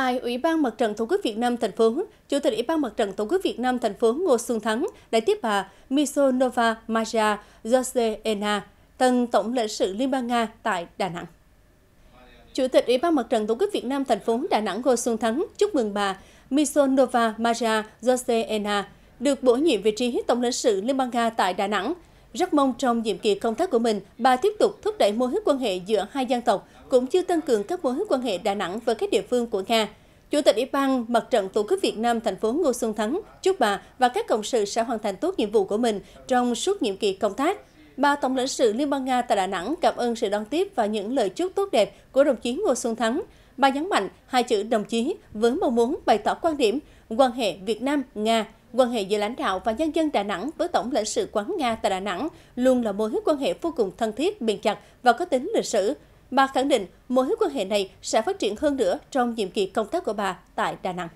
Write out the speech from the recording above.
Tại Ủy ban Mặt trận Tổ quốc Việt Nam thành phố, Chủ tịch Ủy ban Mặt trận Tổ quốc Việt Nam thành phố Ngô Xuân Thắng đã tiếp bà Misonova Maja Joseena, tân tổng lãnh sự Liên bang Nga tại Đà Nẵng. Chủ tịch Ủy ban Mặt trận Tổ quốc Việt Nam thành phố Đà Nẵng Ngô Xuân Thắng chúc mừng bà Misonova Maja Joseena được bổ nhiệm vị trí tổng lãnh sự Liên bang Nga tại Đà Nẵng rất mong trong nhiệm kỳ công tác của mình, bà tiếp tục thúc đẩy mối quan hệ giữa hai dân tộc, cũng như tăng cường các mối quan hệ Đà Nẵng với các địa phương của Nga. Chủ tịch Ủy ban Mặt trận Tổ quốc Việt Nam thành phố Ngô Xuân Thắng chúc bà và các cộng sự sẽ hoàn thành tốt nhiệm vụ của mình trong suốt nhiệm kỳ công tác. Bà Tổng lãnh sự Liên bang Nga tại Đà Nẵng cảm ơn sự đón tiếp và những lời chúc tốt đẹp của đồng chí Ngô Xuân Thắng. Bà nhấn mạnh hai chữ đồng chí với mong muốn bày tỏ quan điểm quan hệ Việt Nam-Nga quan hệ giữa lãnh đạo và nhân dân Đà Nẵng với Tổng lãnh sự quán Nga tại Đà Nẵng luôn là mối quan hệ vô cùng thân thiết, bền chặt và có tính lịch sử. Bà khẳng định mối quan hệ này sẽ phát triển hơn nữa trong nhiệm kỳ công tác của bà tại Đà Nẵng.